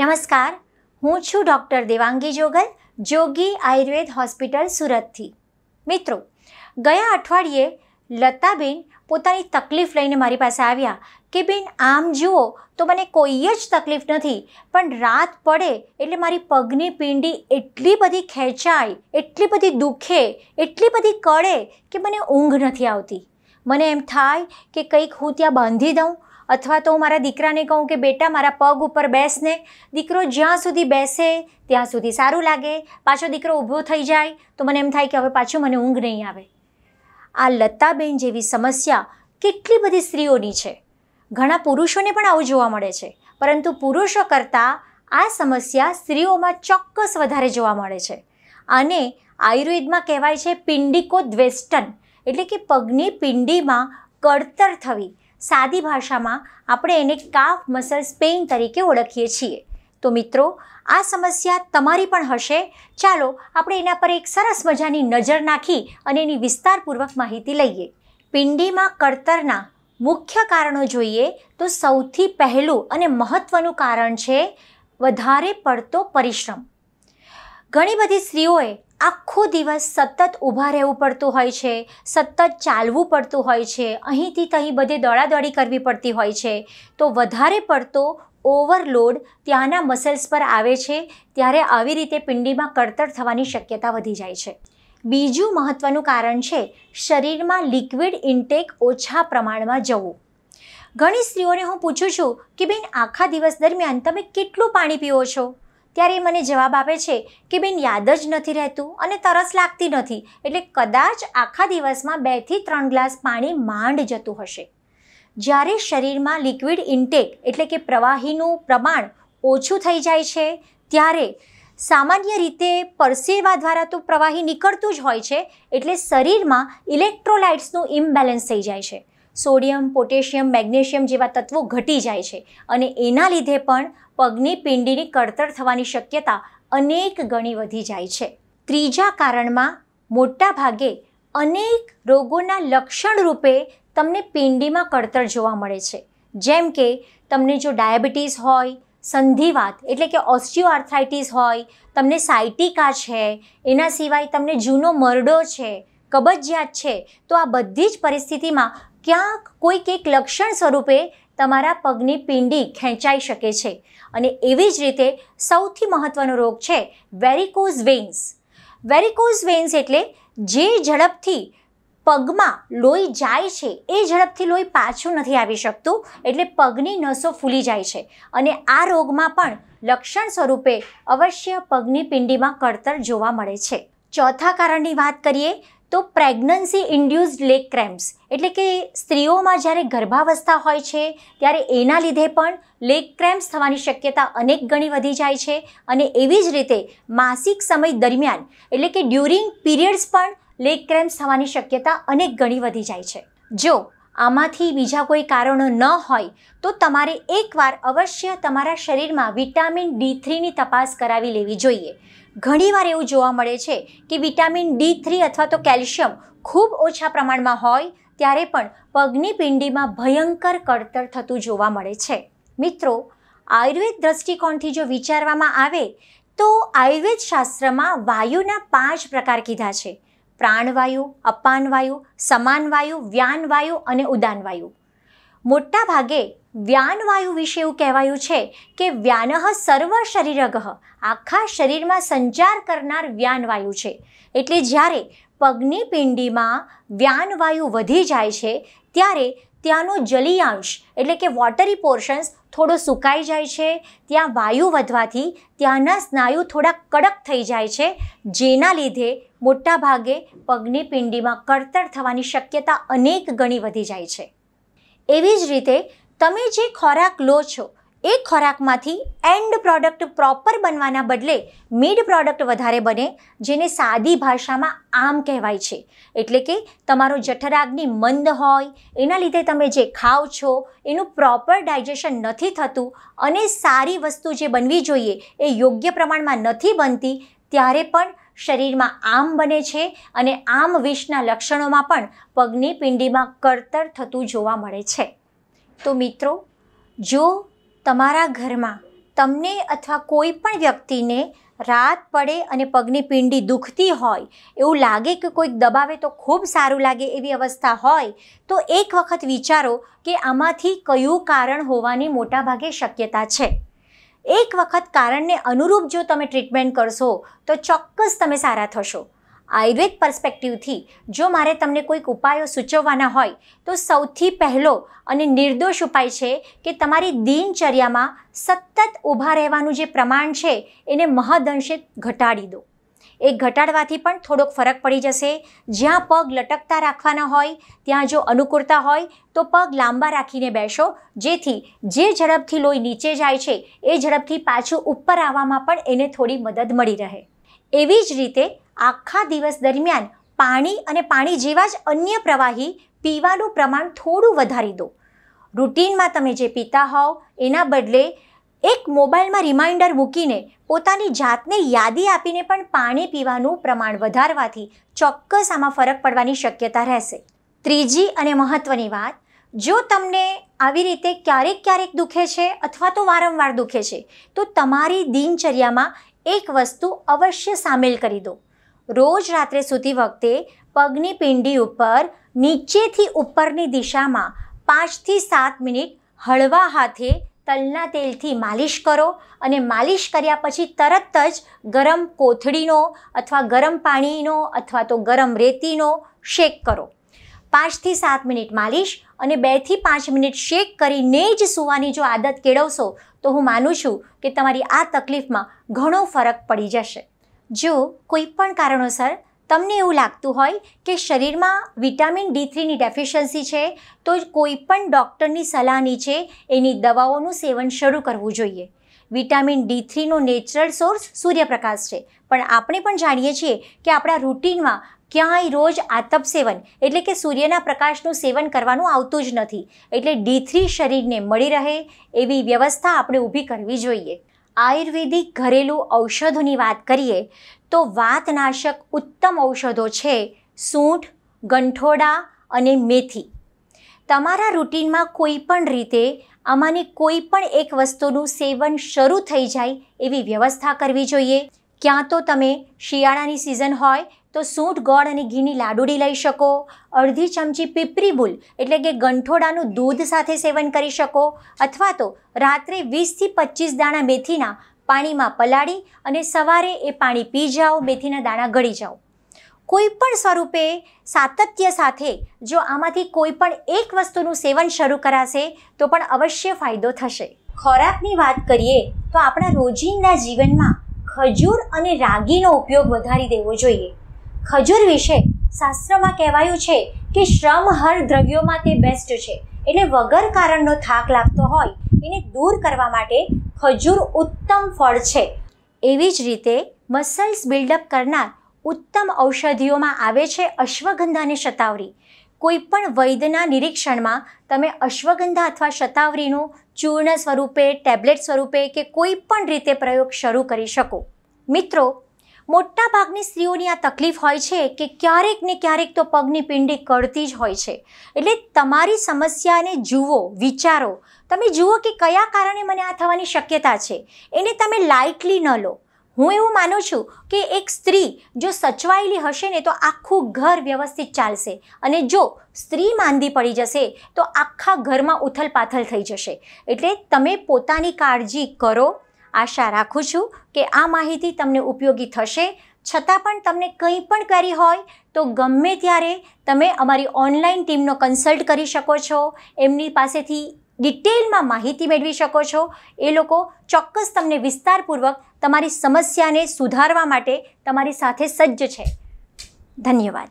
નમસ્કાર હું છું ડૉક્ટર દેવાંગી જોગલ જોગી આયુર્વેદ હોસ્પિટલ સુરતથી મિત્રો ગયા અઠવાડિયે લતાબેન પોતાની તકલીફ લઈને મારી પાસે આવ્યા કે બેન આમ જુઓ તો મને કોઈ જ તકલીફ નથી પણ રાત પડે એટલે મારી પગની પિંડી એટલી બધી ખેંચાય એટલી બધી દુખે એટલી બધી કળે કે મને ઊંઘ નથી આવતી મને એમ થાય કે કંઈક હું ત્યાં બાંધી દઉં અથવા તો હું મારા દીકરાને કહું કે બેટા મારા પગ ઉપર બેસને દીકરો જ્યાં સુધી બેસે ત્યાં સુધી સારું લાગે પાછો દીકરો ઊભો થઈ જાય તો મને એમ થાય કે હવે પાછું મને ઊંઘ નહીં આવે આ લતાબેન જેવી સમસ્યા કેટલી બધી સ્ત્રીઓની છે ઘણા પુરુષોને પણ આવું જોવા મળે છે પરંતુ પુરુષો કરતાં આ સમસ્યા સ્ત્રીઓમાં ચોક્કસ વધારે જોવા મળે છે અને આયુર્વેદમાં કહેવાય છે પિંડિકો દ્વેસ્ટન એટલે કે પગની પિંડીમાં કડતર થવી સાદી ભાષામાં આપણે એને કાફ મસલ સ્પેઇન તરીકે ઓળખીએ છીએ તો મિત્રો આ સમસ્યા તમારી પણ હશે ચાલો આપણે એના પર એક સરસ મજાની નજર નાખી અને એની વિસ્તારપૂર્વક માહિતી લઈએ પિંડીમાં કરતરના મુખ્ય કારણો જોઈએ તો સૌથી પહેલું અને મહત્ત્વનું કારણ છે વધારે પડતો પરિશ્રમ ઘણી બધી સ્ત્રીઓએ આખો દિવસ સતત ઊભા રહેવું પડતું હોય છે સતત ચાલવું પડતું હોય છે અહીંથી તહીં બધે દોડાદોડી કરવી પડતી હોય છે તો વધારે પડતો ઓવરલોડ ત્યાંના મસલ્સ પર આવે છે ત્યારે આવી રીતે પિંડીમાં કડતર થવાની શક્યતા વધી જાય છે બીજું મહત્ત્વનું કારણ છે શરીરમાં લિક્વિડ ઇન્ટેક ઓછા પ્રમાણમાં જવું ઘણી સ્ત્રીઓને હું પૂછું છું કે બેન આખા દિવસ દરમિયાન તમે કેટલું પાણી પીઓ છો ત્યારે એ મને જવાબ આપે છે કે બેન યાદ જ નથી રહેતું અને તરસ લાગતી નથી એટલે કદાચ આખા દિવસમાં બેથી ત્રણ ગ્લાસ પાણી માંડ જતું હશે જ્યારે શરીરમાં લિક્વિડ ઇન્ટેક એટલે કે પ્રવાહીનું પ્રમાણ ઓછું થઈ જાય છે ત્યારે સામાન્ય રીતે પરસેવા દ્વારા તો પ્રવાહી નીકળતું જ હોય છે એટલે શરીરમાં ઇલેક્ટ્રોલાઇટ્સનું ઇમ્બેલેન્સ થઈ જાય છે સોડિયમ પોટેશિયમ મેગ્નેશિયમ જેવા તત્વો ઘટી જાય છે અને એના લીધે પણ પગની પિંડીની કડતર થવાની શક્યતા અનેક ગણી વધી જાય છે ત્રીજા કારણમાં મોટા ભાગે અનેક રોગોના લક્ષણ રૂપે તમને પિંડીમાં કડતર જોવા મળે છે જેમ કે તમને જો ડાયાબિટીસ હોય સંધિવાત એટલે કે ઓસ્ટિયોઆર્થરાઇટીસ હોય તમને સાયટિકા છે એના સિવાય તમને જૂનો મરડો છે કબજિયાત છે તો આ બધી જ પરિસ્થિતિમાં ક્યાંક કોઈક એક લક્ષણ સ્વરૂપે તમારા પગની પિંડી ખેંચાઈ શકે છે અને એવી જ રીતે સૌથી મહત્ત્વનો રોગ છે વેરિકોઝ વેન્સ વેરિકોઝ વેઇન્સ એટલે જે ઝડપથી પગમાં લોહી જાય છે એ ઝડપથી લોહી પાછું નથી આવી શકતું એટલે પગની નસો ફૂલી જાય છે અને આ રોગમાં પણ લક્ષણ સ્વરૂપે અવશ્ય પગની પિંડીમાં કળતર જોવા મળે છે ચોથા કારણની વાત કરીએ તો પ્રેગ્નન્સી ઇન્ડ્યુઝડ લેગ ક્રેમ્પ્સ એટલે કે સ્ત્રીઓમાં જ્યારે ગર્ભાવસ્થા હોય છે ત્યારે એના લીધે પણ લેગ ક્રેમ્પ્સ થવાની શક્યતા અનેક ગણી વધી જાય છે અને એવી જ રીતે માસિક સમય દરમિયાન એટલે કે ડ્યુરિંગ પીરિયડ્સ પણ લેગ ક્રેમ્પ્સ થવાની શક્યતા અનેક ગણી વધી જાય છે જો આમાંથી બીજા કોઈ કારણો ન હોય તો તમારે એકવાર અવશ્ય તમારા શરીરમાં વિટામિન ડી થ્રીની તપાસ કરાવી લેવી જોઈએ ઘણીવાર એવું જોવા મળે છે કે વિટામિન ડી થ્રી અથવા તો કેલ્શિયમ ખૂબ ઓછા પ્રમાણમાં હોય ત્યારે પણ પગની પિંડીમાં ભયંકર કળતર થતું જોવા મળે છે મિત્રો આયુર્વેદ દ્રષ્ટિકોણથી જો વિચારવામાં આવે તો આયુર્વેદ શાસ્ત્રમાં વાયુના પાંચ પ્રકાર કીધા છે પ્રાણવાયુ અપાનવાયુ સમાનવાયુ વ્યાનવાયુ અને ઉદાનવાયુ મોટા ભાગે વ્યાનવાયુ વિશે એવું કહેવાયું છે કે વ્યાનઃ સર્વ શરીરગહ આખા શરીરમાં સંચાર કરનાર વ્યાનવાયુ છે એટલે જ્યારે પગની પિંડીમાં વ્યાનવાયુ વધી જાય છે ત્યારે ત્યાંનો જલીયાંશ એટલે કે વોટરી પોર્શન્સ થોડો સુકાઈ જાય છે ત્યાં વાયુ વધવાથી ત્યાંના સ્નાયુ થોડા કડક થઈ જાય છે જેના લીધે મોટાભાગે પગની પિંડીમાં કળતર થવાની શક્યતા અનેક ગણી વધી જાય છે એવી જ રીતે તમે જે ખોરાક લો છો એ ખોરાકમાંથી એન્ડ પ્રોડક્ટ પ્રોપર બનવાના બદલે મિડ પ્રોડક્ટ વધારે બને જેને સાદી ભાષામાં આમ કહેવાય છે એટલે કે તમારો જઠરાગ્નિ મંદ હોય એના લીધે તમે જે ખાઓ છો એનું પ્રોપર ડાયજેશન નથી થતું અને સારી વસ્તુ જે બનવી જોઈએ એ યોગ્ય પ્રમાણમાં નથી બનતી ત્યારે પણ શરીરમાં આમ બને છે અને આમ વિષના લક્ષણોમાં પણ પગની પિંડીમાં કરતર થતું જોવા મળે છે તો મિત્રો જો તમારા ઘરમાં તમને અથવા કોઈ પણ વ્યક્તિને રાત પડે અને પગની પિંડી દુખતી હોય એવું લાગે કે કોઈક દબાવે તો ખૂબ સારું લાગે એવી અવસ્થા હોય તો એક વખત વિચારો કે આમાંથી કયું કારણ હોવાની મોટાભાગે શક્યતા છે એક વખત કારણને અનુરૂપ જો તમે ટ્રીટમેન્ટ કરશો તો ચોક્કસ તમે સારા થશો આયુર્વેદ પર્સપેક્ટિવથી જો મારે તમને કોઈક ઉપાયો સૂચવવાના હોય તો સૌથી પહેલો અને નિર્દોષ ઉપાય છે કે તમારી દિનચર્યામાં સતત ઊભા રહેવાનું જે પ્રમાણ છે એને મહદઅંશે ઘટાડી દો એ ઘટાડવાથી પણ થોડોક ફરક પડી જશે જ્યાં પગ લટકતા રાખવાના હોય ત્યાં જો અનુકૂળતા હોય તો પગ લાંબા રાખીને બેસો જેથી જે ઝડપથી લોહી નીચે જાય છે એ ઝડપથી પાછું ઉપર આવવામાં પણ એને થોડી મદદ મળી રહે એવી જ રીતે આખા દિવસ દરમિયાન પાણી અને પાણી જેવા જ અન્ય પ્રવાહી પીવાનું પ્રમાણ થોડું વધારી દો રૂટીનમાં તમે જે પીતા હોવ એના બદલે એક મોબાઈલમાં રિમાઇન્ડર મૂકીને પોતાની જાતને યાદી આપીને પણ પાણી પીવાનું પ્રમાણ વધારવાથી ચોક્કસ આમાં ફરક પડવાની શક્યતા રહેશે ત્રીજી અને મહત્ત્વની વાત જો તમને આવી રીતે ક્યારેક ક્યારેક દુખે છે અથવા તો વારંવાર દુખે છે તો તમારી દિનચર્યામાં એક વસ્તુ અવશ્ય સામેલ કરી દો રોજ રાત્રે સૂતી વખતે પગની પિંડી ઉપર નીચેથી ઉપરની દિશામાં પાંચથી સાત મિનિટ હળવા હાથે તલના તેલથી માલિશ કરો અને માલિશ કર્યા પછી તરત જ ગરમ કોથળીનો અથવા ગરમ પાણીનો અથવા તો ગરમ રેતીનો શેક કરો પાંચથી સાત મિનિટ માલિશ અને બેથી પાંચ મિનિટ શેક કરીને જ સુવાની જો આદત કેળવશો તો હું માનું છું કે તમારી આ તકલીફમાં ઘણો ફરક પડી જશે જો કોઈ પણ કારણોસર તમને એવું લાગતું હોય કે શરીરમાં વિટામિન ડી થ્રીની ડેફિશિયન્સી છે તો કોઈ પણ ડૉક્ટરની સલાહ નીચે એની દવાઓનું સેવન શરૂ કરવું જોઈએ વિટામિન ડી થ્રીનો નેચરલ સોર્સ સૂર્યપ્રકાશ છે પણ આપણે પણ જાણીએ છીએ કે આપણા રૂટીનમાં ક્યાંય રોજ આતપ સેવન એટલે કે સૂર્યના પ્રકાશનું સેવન કરવાનું આવતું જ નથી એટલે ડી થ્રી શરીરને મળી રહે એવી વ્યવસ્થા આપણે ઊભી કરવી જોઈએ આયુર્વેદિક ઘરેલું ઔષધોની વાત કરીએ તો વાતનાશક ઉત્તમ ઔષધો છે સૂંઠ ગંઠોડા અને મેથી તમારા રૂટિનમાં કોઈ પણ રીતે આમાંની કોઈ પણ એક વસ્તુનું સેવન શરૂ થઈ જાય એવી વ્યવસ્થા કરવી જોઈએ ક્યાં તો તમે શિયાળાની સિઝન હોય તો સૂંઠ ગોળ અને ઘીની લાડુડી લઈ શકો અડધી ચમચી પીપરી બુલ એટલે કે ગંઠોડાનું દૂધ સાથે સેવન કરી શકો અથવા તો રાત્રે વીસથી પચીસ દાણા મેથીના પાણીમાં પલાળી અને સવારે એ પાણી પી જાઓ મેથીના દાણા ગળી જાઓ કોઈપણ સ્વરૂપે સાતત્ય સાથે જો આમાંથી કોઈ પણ એક વસ્તુનું સેવન શરૂ કરાશે તો પણ અવશ્ય ફાયદો થશે ખોરાકની વાત કરીએ તો આપણા રોજિંદા જીવનમાં ખજૂર અને રાગીનો ઉપયોગ વધારી દેવો જોઈએ ખજૂર વિશે શાસ્ત્રમાં કહેવાયું છે કે શ્રમ હર દ્રવ્યોમાં તે બેસ્ટ છે એટલે વગર કારણનો થાક લાગતો હોય એને દૂર કરવા માટે ખજૂર ઉત્તમ ફળ છે એવી જ રીતે મસલ્સ બિલ્ડઅપ કરનાર ઉત્તમ ઔષધિઓમાં આવે છે અશ્વગંધા અને શતાવરી કોઈપણ વૈદ્યના નિરીક્ષણમાં તમે અશ્વગંધા અથવા શતાવરીનું ચૂર્ણ સ્વરૂપે ટેબ્લેટ સ્વરૂપે કે કોઈ પણ રીતે પ્રયોગ શરૂ કરી શકો મિત્રો મોટાભાગની સ્ત્રીઓની આ તકલીફ હોય છે કે ક્યારેક ને ક્યારેક તો પગની પિંડી કરતી જ હોય છે એટલે તમારી સમસ્યાને જુઓ વિચારો તમે જુઓ કે કયા કારણે મને આ થવાની શક્યતા છે એને તમે લાઇટલી ન લો હું એવું માનું છું કે એક સ્ત્રી જો સચવાયેલી હશે ને તો આખું ઘર વ્યવસ્થિત ચાલશે અને જો સ્ત્રી માંદી પડી જશે તો આખા ઘરમાં ઉથલપાથલ થઈ જશે એટલે તમે પોતાની કાળજી કરો આશા રાખું છું કે આ માહિતી તમને ઉપયોગી થશે છતાં પણ તમને કંઈ પણ ક્વેરી હોય તો ગમે ત્યારે તમે અમારી ઓનલાઈન ટીમનો કન્સલ્ટ કરી શકો છો એમની પાસેથી ડિટેલમાં માહિતી મેળવી શકો છો એ લોકો ચોક્કસ તમને વિસ્તારપૂર્વક તમારી સમસ્યાને સુધારવા માટે તમારી સાથે સજ્જ છે ધન્યવાદ